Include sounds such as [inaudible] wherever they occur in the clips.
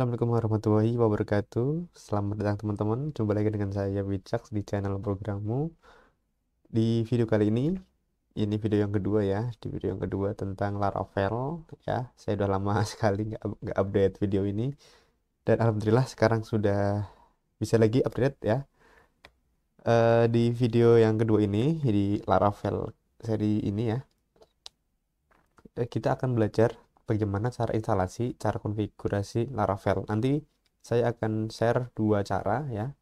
Assalamualaikum warahmatullahi wabarakatuh Selamat datang teman-teman Jumpa lagi dengan saya Wicaks di channel programmu Di video kali ini Ini video yang kedua ya Di video yang kedua tentang Laravel ya Saya sudah lama [laughs] sekali nggak update video ini Dan Alhamdulillah sekarang sudah Bisa lagi update ya eh, Di video yang kedua ini Di Laravel seri ini ya eh, Kita akan belajar bagaimana cara instalasi, cara konfigurasi Laravel. Nanti saya akan share dua cara ya.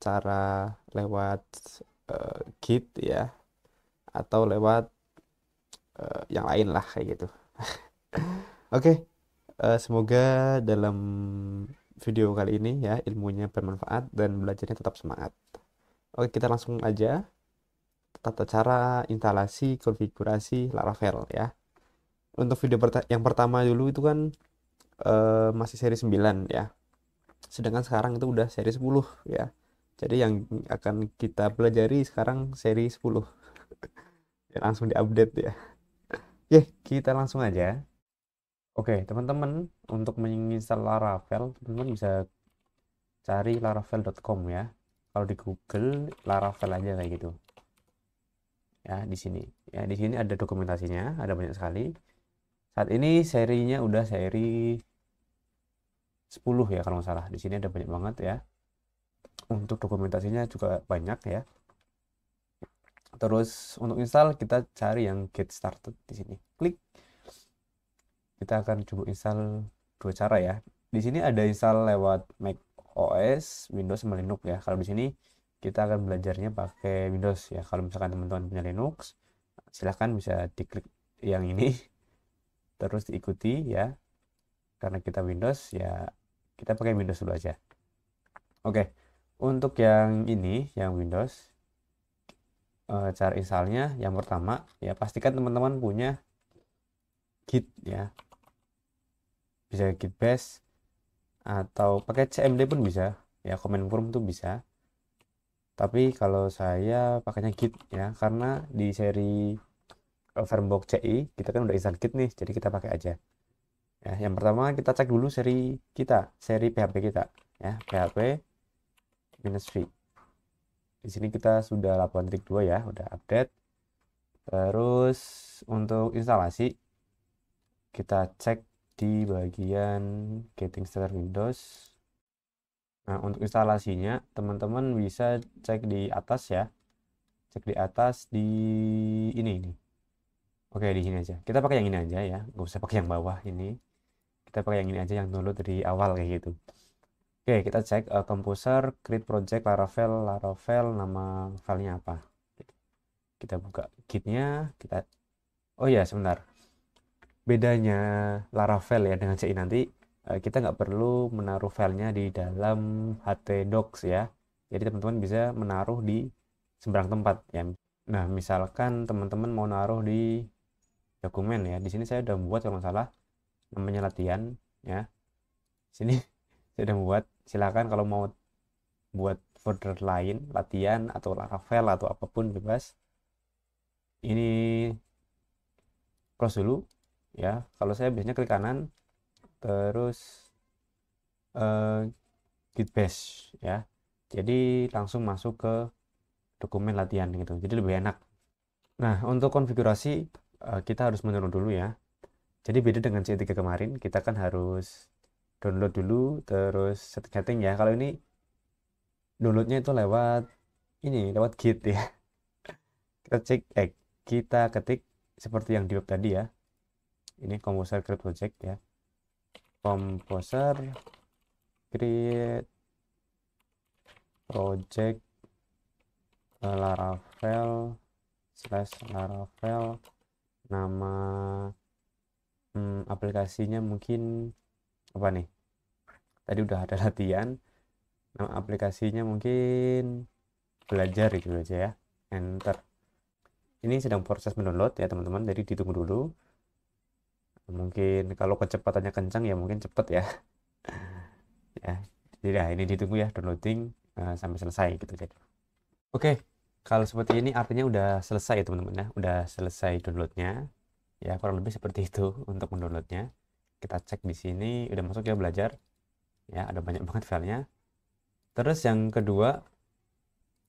Cara lewat uh, Git ya atau lewat uh, yang lain lah kayak gitu. [laughs] Oke, okay. uh, eh, semoga dalam video kali ini ya ilmunya bermanfaat dan belajarnya tetap semangat. Oke, kita langsung aja tata cara instalasi konfigurasi Laravel ya untuk video perta yang pertama dulu itu kan uh, masih seri 9 ya sedangkan sekarang itu udah seri 10 ya jadi yang akan kita pelajari sekarang seri 10 ya, [laughs] langsung diupdate ya ya yeah, kita langsung aja Oke, teman-teman, untuk menginstal Laravel, teman-teman bisa cari laravel.com ya. Kalau di Google, Laravel aja kayak gitu. Ya, di sini. Ya, di sini ada dokumentasinya, ada banyak sekali saat ini serinya udah seri 10 ya kalau nggak salah di sini ada banyak banget ya untuk dokumentasinya juga banyak ya terus untuk install kita cari yang get started di sini klik kita akan coba install dua cara ya di sini ada install lewat Mac OS, Windows sama Linux ya. Kalau di sini kita akan belajarnya pakai Windows ya. Kalau misalkan teman-teman punya Linux, silahkan bisa diklik yang ini terus diikuti ya karena kita Windows ya kita pakai Windows dulu aja oke untuk yang ini yang Windows eh, cara installnya yang pertama ya pastikan teman-teman punya git ya bisa git base atau pakai cmd pun bisa ya command form tuh bisa tapi kalau saya pakainya git ya karena di seri firmbox eh, CI kita kan udah install git nih jadi kita pakai aja ya yang pertama kita cek dulu seri kita seri PHP kita ya PHP minus V di sini kita sudah 8.2 ya udah update terus untuk instalasi kita cek di bagian getting started Windows nah untuk instalasinya teman-teman bisa cek di atas ya cek di atas di ini nih Oke, di sini aja. Kita pakai yang ini aja ya. gak usah pakai yang bawah ini. Kita pakai yang ini aja yang dulu dari awal kayak gitu. Oke, kita cek uh, eh, composer, create project, laravel, laravel, nama filenya apa. Kita buka kitnya kita... Oh ya, sebentar. Bedanya laravel ya dengan CI nanti, uh, kita nggak perlu menaruh filenya di dalam ht docs ya. Jadi teman-teman bisa menaruh di sembarang tempat ya. Nah, misalkan teman-teman mau naruh di dokumen ya. Di sini saya sudah membuat kalau salah namanya latihan ya. Di sini [laughs] saya sudah membuat. Silakan kalau mau buat folder lain, latihan atau Laravel atau apapun bebas. Ini close dulu ya. Kalau saya biasanya klik kanan terus uh, git bash ya. Jadi langsung masuk ke dokumen latihan gitu. Jadi lebih enak. Nah, untuk konfigurasi Eh, kita harus menurun dulu ya. Jadi beda dengan C3 kemarin, kita kan harus download dulu, terus setting ya. Kalau ini downloadnya itu lewat ini, lewat Git ya. [laughs] Kita cek, eh, kita ketik seperti yang di web tadi ya. Ini Composer Create Project ya. Composer Create Project eh, Laravel slash Laravel nama hmm, aplikasinya mungkin apa nih tadi udah ada latihan nama aplikasinya mungkin belajar gitu aja ya enter ini sedang proses mendownload ya teman-teman jadi ditunggu dulu mungkin kalau kecepatannya kencang ya mungkin cepet ya [laughs] ya jadi ya ini ditunggu ya downloading uh, sampai selesai gitu jadi oke okay. Kalau seperti ini artinya udah selesai ya teman-teman ya, udah selesai downloadnya. Ya kurang lebih seperti itu untuk mendownloadnya. Kita cek di sini, udah masuk ya belajar. Ya ada banyak banget filenya. Terus yang kedua,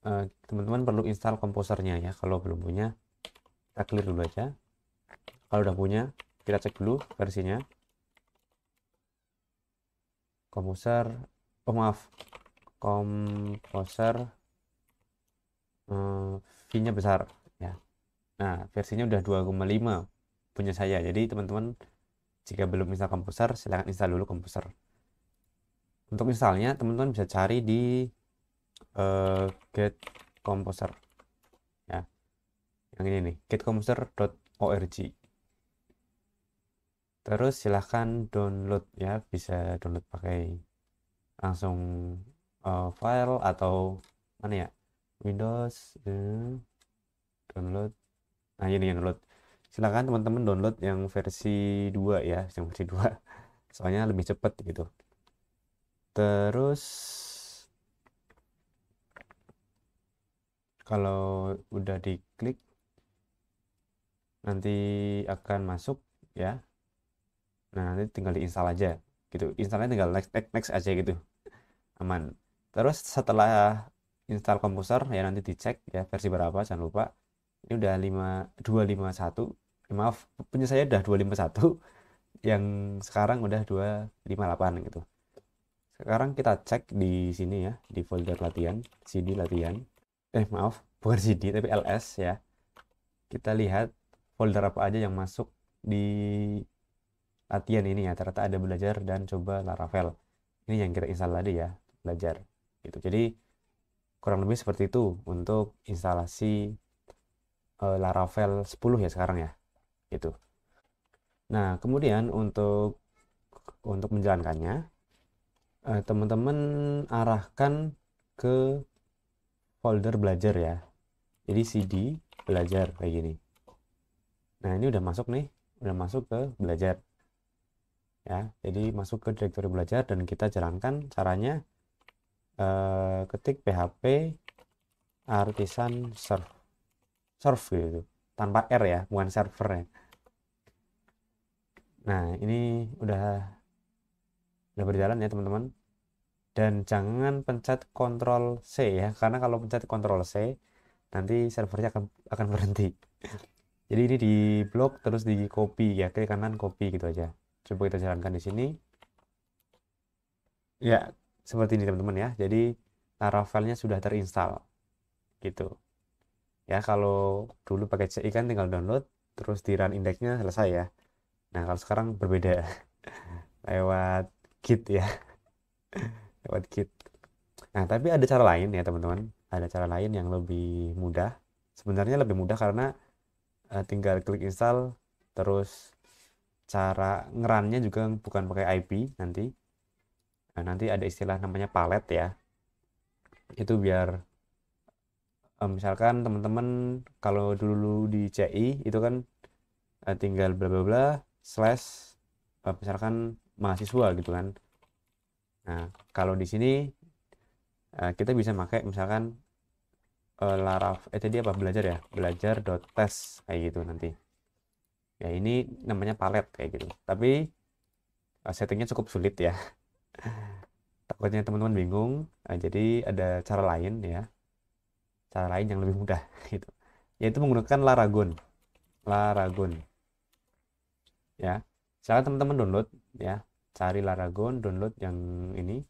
eh, teman-teman perlu install komposernya ya. Kalau belum punya, kita clear dulu aja. Kalau udah punya, kita cek dulu versinya. Komposer, oh maaf, komposer V-nya eh, besar ya. Nah, versinya udah 2,5 punya saya. Jadi teman-teman jika belum install komposer, silahkan install dulu komposer. Untuk installnya, teman-teman bisa cari di uh, eh, get composer ya. Yang ini nih, getcomposer.org. Terus silahkan download ya, bisa download pakai langsung uh, file atau mana ya? Windows eh, download nah ini yang download silahkan teman-teman download yang versi 2 ya yang versi 2 [laughs] soalnya lebih cepat gitu terus kalau udah diklik nanti akan masuk ya nah nanti tinggal diinstal aja gitu instalnya tinggal next next, next aja gitu aman terus setelah install komposer ya nanti dicek ya versi berapa jangan lupa ini udah 5 251 eh, maaf punya saya udah 251 yang sekarang udah 258 gitu sekarang kita cek di sini ya di folder latihan CD latihan eh maaf bukan CD tapi LS ya kita lihat folder apa aja yang masuk di latihan ini ya ternyata ada belajar dan coba Laravel ini yang kita install tadi ya belajar gitu jadi kurang lebih seperti itu untuk instalasi uh, Laravel 10 ya sekarang ya itu nah kemudian untuk untuk menjalankannya eh, teman-teman arahkan ke folder belajar ya jadi CD belajar kayak gini nah ini udah masuk nih udah masuk ke belajar ya jadi masuk ke direktori belajar dan kita jalankan caranya Eh, ketik php artisan surf surf gitu tanpa r ya bukan servernya nah ini udah udah berjalan ya teman-teman dan jangan pencet Ctrl C ya karena kalau pencet Ctrl C nanti servernya akan akan berhenti [laughs] jadi ini di blok terus di copy ya klik kanan copy gitu aja coba kita jalankan di sini ya seperti ini teman-teman ya jadi Laravelnya sudah terinstall gitu ya kalau dulu pakai CI kan tinggal download terus di run indeksnya selesai ya nah kalau sekarang berbeda [laughs] lewat git ya [laughs] lewat git nah tapi ada cara lain ya teman-teman ada cara lain yang lebih mudah sebenarnya lebih mudah karena uh, tinggal klik install terus cara ngerannya juga bukan pakai IP nanti Nah, nanti ada istilah namanya palet ya. Itu biar eh, misalkan teman-teman kalau dulu di CI itu kan eh, tinggal bla bla bla slash eh, misalkan mahasiswa gitu kan. Nah, kalau di sini kita bisa pakai misalkan laraf eh tadi apa belajar ya belajar dot test kayak gitu nanti ya ini namanya palet kayak gitu tapi settingnya cukup sulit ya takutnya teman-teman bingung nah, jadi ada cara lain ya cara lain yang lebih mudah [laughs] gitu yaitu menggunakan Laragon Laragon ya silakan teman-teman download ya cari Laragon download yang ini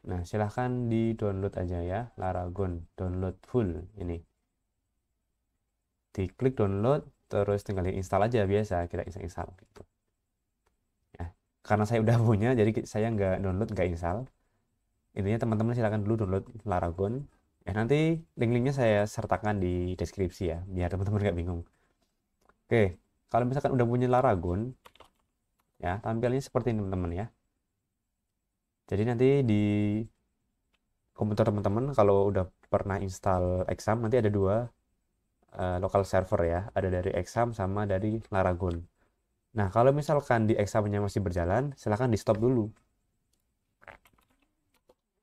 nah silahkan di download aja ya Laragon download full ini diklik download terus tinggal install aja biasa kita install, -install gitu karena saya udah [laughs] punya jadi saya nggak download nggak install intinya teman-teman silahkan dulu download Laragon ya nanti link-linknya saya sertakan di deskripsi ya biar teman-teman nggak bingung oke kalau misalkan udah punya Laragon ya tampilnya seperti ini teman-teman ya jadi nanti di komputer teman-teman kalau udah pernah install exam nanti ada dua uh, eh, local server ya ada dari exam sama dari Laragon Nah, kalau misalkan di examennya masih berjalan, silahkan di stop dulu.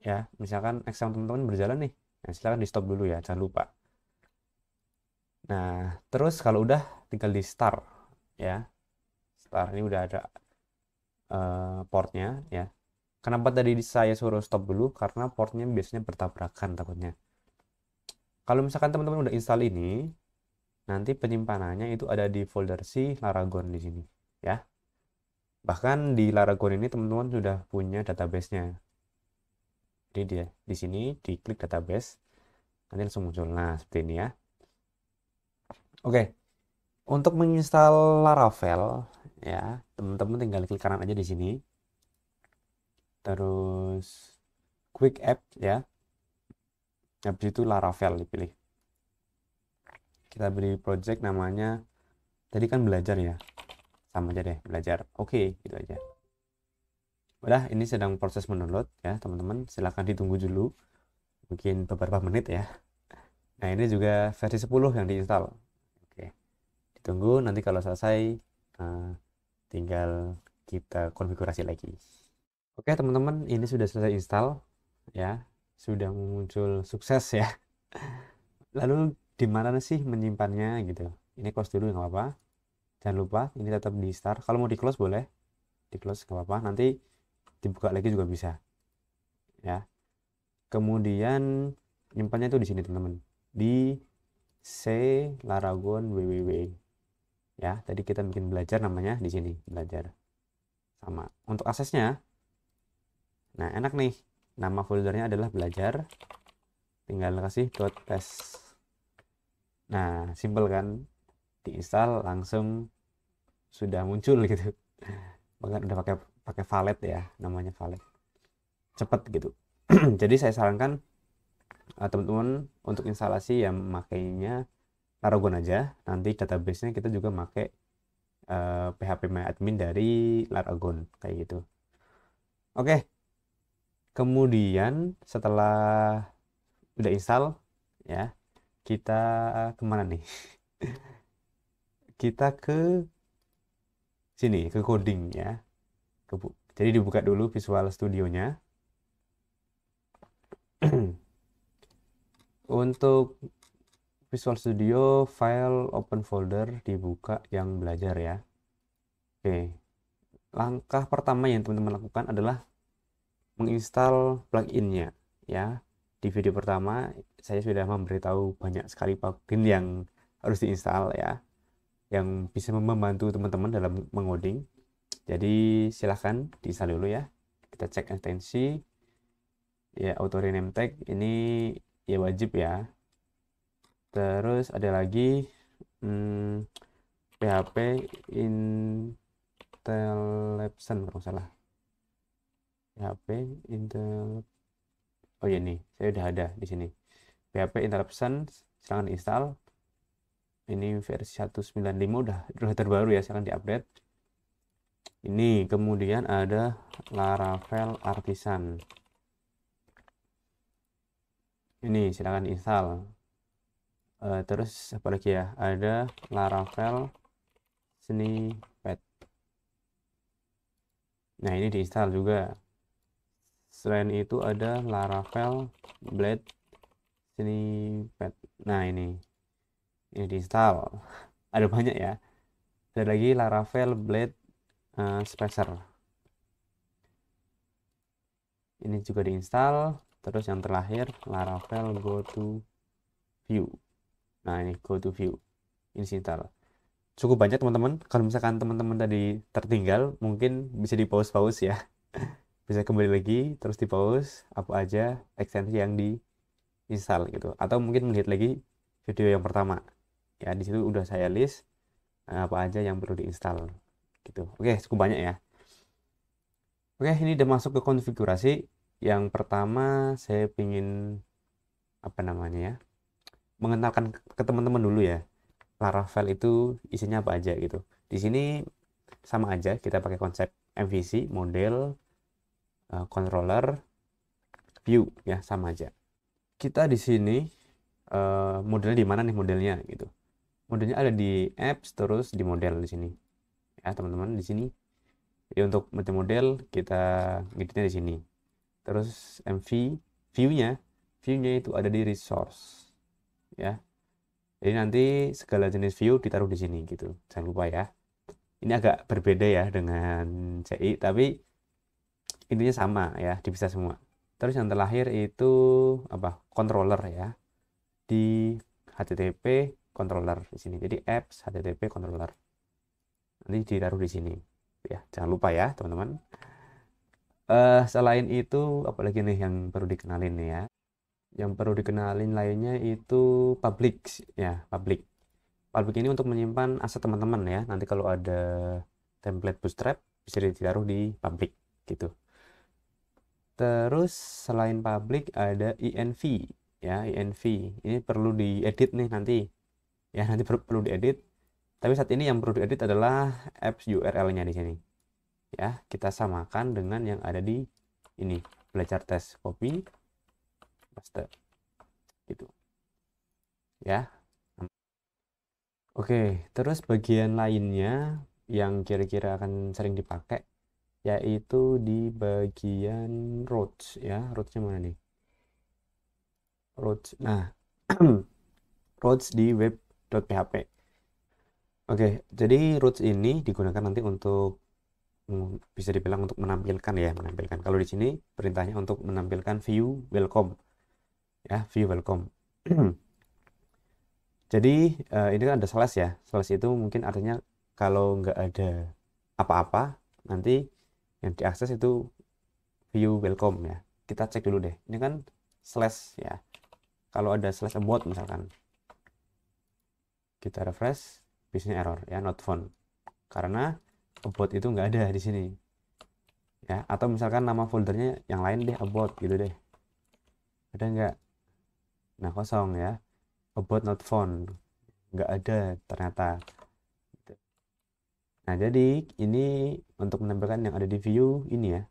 Ya, misalkan exam teman-teman berjalan nih, nah, silahkan di stop dulu ya, jangan lupa. Nah, terus kalau udah tinggal di start ya. Start ini udah ada uh, portnya ya. Kenapa tadi saya suruh stop dulu? Karena portnya biasanya bertabrakan takutnya. Kalau misalkan teman-teman udah install ini, nanti penyimpanannya itu ada di folder si Laragon di sini ya bahkan di Laragon ini teman-teman sudah punya database-nya jadi dia di sini diklik database nanti langsung muncul nah seperti ini ya oke untuk menginstal Laravel ya teman-teman tinggal klik kanan aja di sini terus quick app ya habis itu Laravel dipilih kita beri project namanya tadi kan belajar ya pertama aja deh belajar oke okay, gitu aja udah ini sedang proses mendownload ya teman-teman silahkan ditunggu dulu mungkin beberapa menit ya nah ini juga versi 10 yang diinstal oke ditunggu nanti kalau selesai uh, tinggal kita konfigurasi lagi oke teman-teman ini sudah selesai install ya sudah muncul sukses ya lalu di mana sih menyimpannya gitu ini close dulu nggak apa-apa jangan lupa ini tetap di start kalau mau di close boleh di close nggak apa-apa nanti dibuka lagi juga bisa ya Kemudian nyimpannya itu di sini teman-teman di C Laragon www ya tadi kita bikin belajar namanya di sini belajar sama untuk aksesnya nah enak nih nama foldernya adalah belajar tinggal kasih dot nah simple kan diinstal langsung sudah muncul [laughs] gitu bahkan udah pakai pakai valet ya namanya valet cepet gitu [clears throat] jadi saya sarankan eh, teman-teman uh, untuk instalasi yang makainya Laragon aja nanti databasenya kita juga pakai uh, eh, PHP My Admin dari Laragon kayak gitu oke okay. kemudian setelah udah install ya kita kemana nih [laughs] kita ke sini ke coding ya jadi dibuka dulu visual studionya [clears throat] untuk Visual Studio file open folder dibuka yang belajar ya Oke langkah pertama yang teman-teman lakukan adalah menginstal pluginnya ya di video pertama saya sudah memberitahu banyak sekali plugin yang harus diinstal ya yang bisa membantu teman-teman dalam mengoding. Jadi silahkan diinstall dulu ya. Kita cek intensi. Ya, auto rename tag ini ya wajib ya. Terus ada lagi hmm, PHP Intellection kalau salah. PHP Intel Oh ya nih, saya udah ada di sini. PHP Interruption silahkan install ini versi 195 udah udah terbaru ya silahkan diupdate ini kemudian ada Laravel Artisan ini silahkan install uh, eh, terus apalagi ya ada Laravel Snippet nah ini diinstal juga selain itu ada Laravel Blade Snippet nah ini ini install ada banyak ya ada lagi Laravel Blade uh, Spacer ini juga diinstal terus yang terakhir Laravel Go to View nah ini Go to View ini install cukup banyak teman-teman kalau misalkan teman-teman tadi tertinggal mungkin bisa di pause pause ya [laughs] bisa kembali lagi terus di pause apa aja ekstensi yang di install gitu atau mungkin melihat lagi video yang pertama ya di situ udah saya list eh, apa aja yang perlu diinstal gitu oke cukup banyak ya oke ini udah masuk ke konfigurasi yang pertama saya ingin apa namanya ya mengenalkan ke teman-teman dulu ya Laravel itu isinya apa aja gitu di sini sama aja kita pakai konsep MVC model eh, controller view ya sama aja kita di sini uh, modelnya di mana nih modelnya gitu modelnya ada di apps terus di model di sini ya teman-teman di sini jadi untuk model kita ngeditnya di sini terus MV viewnya viewnya itu ada di resource ya jadi nanti segala jenis view ditaruh di sini gitu jangan lupa ya ini agak berbeda ya dengan CI tapi intinya sama ya bisa semua terus yang terakhir itu apa controller ya di HTTP controller di sini. Jadi apps HTTP controller. Nanti ditaruh di sini. Ya, jangan lupa ya, teman-teman. Uh, selain itu, apalagi nih yang perlu dikenalin nih ya. Yang perlu dikenalin lainnya itu public ya, public. Public ini untuk menyimpan aset teman-teman ya. Nanti kalau ada template bootstrap bisa ditaruh di public gitu. Terus selain public ada env ya env ini perlu diedit nih nanti ya nanti perlu, diedit tapi saat ini yang perlu diedit adalah apps URL-nya di sini ya kita samakan dengan yang ada di ini belajar tes copy paste gitu ya oke terus bagian lainnya yang kira-kira akan sering dipakai yaitu di bagian roots ya rootsnya mana nih roots nah roots [clears throat] di web .php. Oke, jadi root ini digunakan nanti untuk hmm, bisa dibilang untuk menampilkan ya, menampilkan. Kalau di sini perintahnya untuk menampilkan view welcome. Ya, view welcome. [clears throat] jadi uh, ini kan ada slash ya. Slash itu mungkin artinya kalau nggak ada apa-apa nanti yang diakses itu view welcome ya. Kita cek dulu deh. Ini kan slash ya. Kalau ada slash about misalkan kita refresh bisnya error ya not found karena about itu nggak ada di sini ya atau misalkan nama foldernya yang lain deh about gitu deh ada nggak nah kosong ya about not found nggak ada ternyata nah jadi ini untuk menambahkan yang ada di view ini ya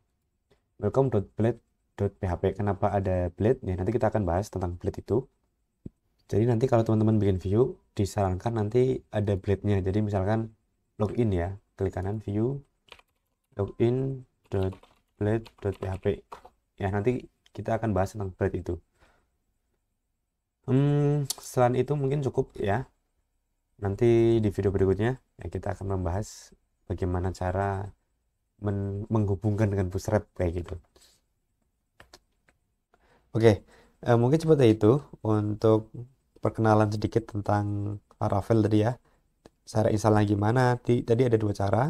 welcome.blade.php kenapa ada blade ya nanti kita akan bahas tentang blade itu jadi nanti kalau teman-teman bikin view disarankan nanti ada blade-nya. Jadi misalkan login ya, klik kanan view login.blade.php. Ya, nanti kita akan bahas tentang blade itu. Hmm, selain itu mungkin cukup ya. Nanti di video berikutnya ya kita akan membahas bagaimana cara men menghubungkan dengan bootstrap kayak gitu. Oke, eh, mungkin seperti itu untuk perkenalan sedikit tentang Laravel tadi ya. Cara installnya gimana? Tadi ada dua cara.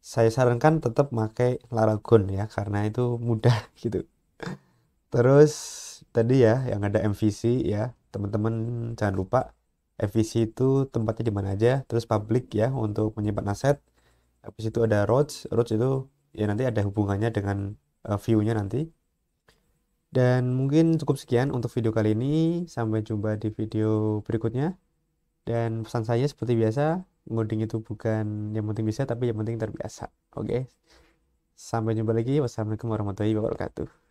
Saya sarankan tetap pakai Laragon ya karena itu mudah [laughs] gitu. Terus tadi ya yang ada MVC ya, teman-teman jangan lupa MVC itu tempatnya di mana aja, terus public ya untuk menyimpan aset. Habis itu ada roads, roads itu ya nanti ada hubungannya dengan uh, view-nya nanti. Dan mungkin cukup sekian untuk video kali ini. Sampai jumpa di video berikutnya. Dan pesan saya seperti biasa, ngoding itu bukan yang penting bisa, tapi yang penting terbiasa. Oke. Okay? Sampai jumpa lagi. Wassalamualaikum warahmatullahi wabarakatuh.